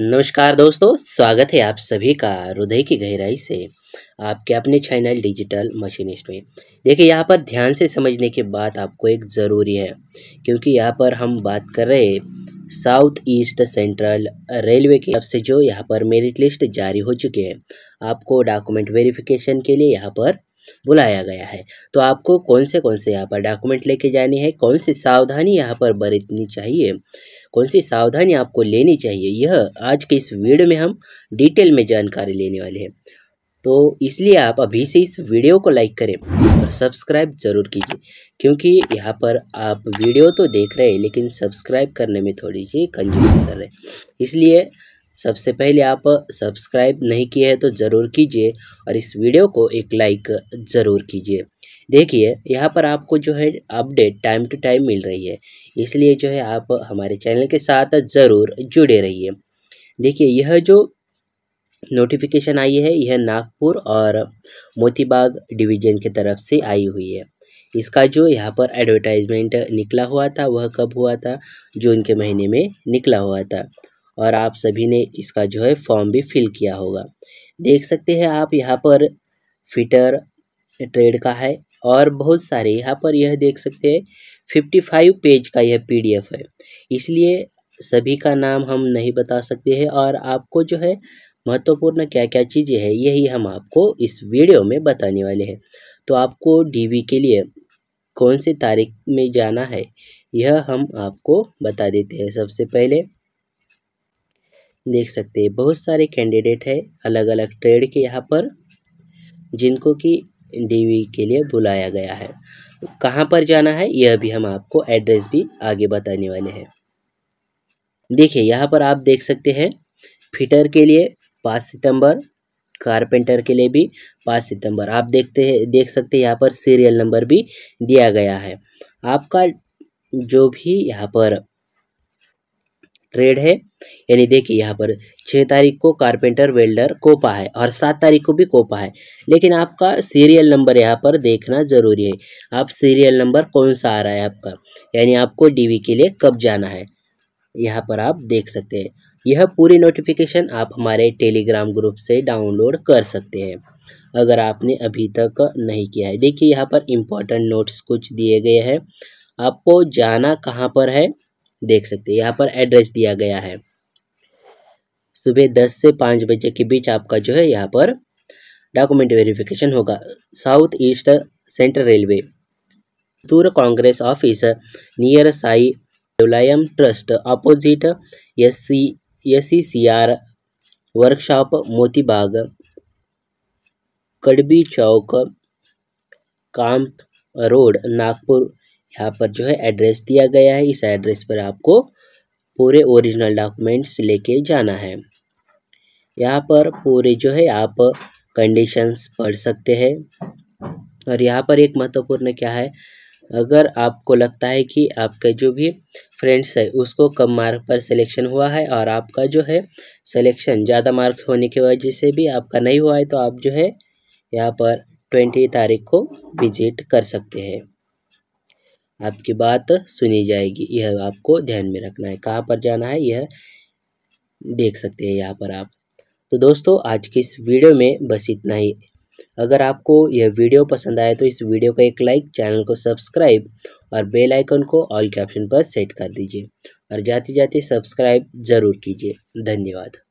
नमस्कार दोस्तों स्वागत है आप सभी का हृदय की गहराई से आपके अपने चैनल डिजिटल मशीनिस्ट में देखिए यहाँ पर ध्यान से समझने की बात आपको एक ज़रूरी है क्योंकि यहाँ पर हम बात कर रहे हैं साउथ ईस्ट सेंट्रल रेलवे की तरफ से जो यहाँ पर मेरिट लिस्ट जारी हो चुके हैं आपको डॉक्यूमेंट वेरिफिकेशन के लिए यहाँ पर बुलाया गया है तो आपको कौन से कौन से यहाँ पर डॉक्यूमेंट लेके जाने हैं कौन सी सावधानी यहाँ पर बरतनी चाहिए कौन सी सावधानी आपको लेनी चाहिए यह आज के इस वीडियो में हम डिटेल में जानकारी लेने वाले हैं तो इसलिए आप अभी से इस वीडियो को लाइक करें और सब्सक्राइब ज़रूर कीजिए क्योंकि यहाँ पर आप वीडियो तो देख रहे हैं लेकिन सब्सक्राइब करने में थोड़ी सी कंजूसी कर रहे हैं इसलिए सबसे पहले आप सब्सक्राइब नहीं किए हैं तो ज़रूर कीजिए और इस वीडियो को एक लाइक ज़रूर कीजिए देखिए यहाँ पर आपको जो है अपडेट टाइम टू टाइम मिल रही है इसलिए जो है आप हमारे चैनल के साथ ज़रूर जुड़े रहिए देखिए यह जो नोटिफिकेशन आई है यह नागपुर और मोतीबाग डिवीजन की तरफ से आई हुई है इसका जो यहाँ पर एडवर्टाइजमेंट निकला हुआ था वह कब हुआ था जून के महीने में निकला हुआ था और आप सभी ने इसका जो है फॉर्म भी फिल किया होगा देख सकते हैं आप यहाँ पर फिटर ट्रेड का है और बहुत सारे यहाँ पर यह देख सकते हैं फिफ्टी फाइव पेज का यह पीडीएफ है इसलिए सभी का नाम हम नहीं बता सकते हैं और आपको जो है महत्वपूर्ण क्या क्या चीज़ें हैं यही हम आपको इस वीडियो में बताने वाले हैं तो आपको डीवी के लिए कौन से तारीख में जाना है यह हम आपको बता देते हैं सबसे पहले देख सकते हैं बहुत सारे कैंडिडेट है अलग अलग ट्रेड के यहाँ पर जिनको कि डी के लिए बुलाया गया है कहाँ पर जाना है यह भी हम आपको एड्रेस भी आगे बताने वाले हैं देखिए यहाँ पर आप देख सकते हैं फिटर के लिए पाँच सितंबर कारपेंटर के लिए भी पाँच सितंबर आप देखते हैं देख सकते हैं यहाँ पर सीरियल नंबर भी दिया गया है आपका जो भी यहाँ पर ट्रेड है यानी देखिए यहाँ पर छः तारीख को कारपेंटर वेल्डर कोपा है और सात तारीख को भी कोपा है लेकिन आपका सीरियल नंबर यहाँ पर देखना ज़रूरी है आप सीरियल नंबर कौन सा आ रहा है आपका यानी आपको डीवी के लिए कब जाना है यहाँ पर आप देख सकते हैं यह पूरी नोटिफिकेशन आप हमारे टेलीग्राम ग्रुप से डाउनलोड कर सकते हैं अगर आपने अभी तक नहीं किया है देखिए यहाँ पर इम्पोर्टेंट नोट्स कुछ दिए गए हैं आपको जाना कहाँ पर है देख सकते हैं यहाँ पर एड्रेस दिया गया है सुबह दस से पाँच बजे के बीच आपका जो है यहाँ पर डॉक्यूमेंट वेरिफिकेशन होगा साउथ ईस्ट सेंट्रल रेलवे दूर कांग्रेस office near Sai Devalayam trust opposite S C S workshop Motibagh Kadbi Chowk काम रोड नागपुर यहाँ पर जो है एड्रेस दिया गया है इस एड्रेस पर आपको पूरे ओरिजिनल डॉक्यूमेंट्स लेके जाना है यहाँ पर पूरे जो है आप कंडीशंस पढ़ सकते हैं और यहाँ पर एक महत्वपूर्ण क्या है अगर आपको लगता है कि आपके जो भी फ्रेंड्स है उसको कम मार्क पर सिलेक्शन हुआ है और आपका जो है सिलेक्शन ज़्यादा मार्क्स होने की वजह से भी आपका नहीं हुआ है तो आप जो है यहाँ पर ट्वेंटी तारीख को विजिट कर सकते हैं आपकी बात सुनी जाएगी यह आपको ध्यान में रखना है कहाँ पर जाना है यह देख सकते हैं यहाँ पर आप तो दोस्तों आज के इस वीडियो में बस इतना ही अगर आपको यह वीडियो पसंद आए तो इस वीडियो को एक लाइक चैनल को सब्सक्राइब और बेल आइकन को ऑल के ऑप्शन पर सेट कर दीजिए और जाते जाते सब्सक्राइब ज़रूर कीजिए धन्यवाद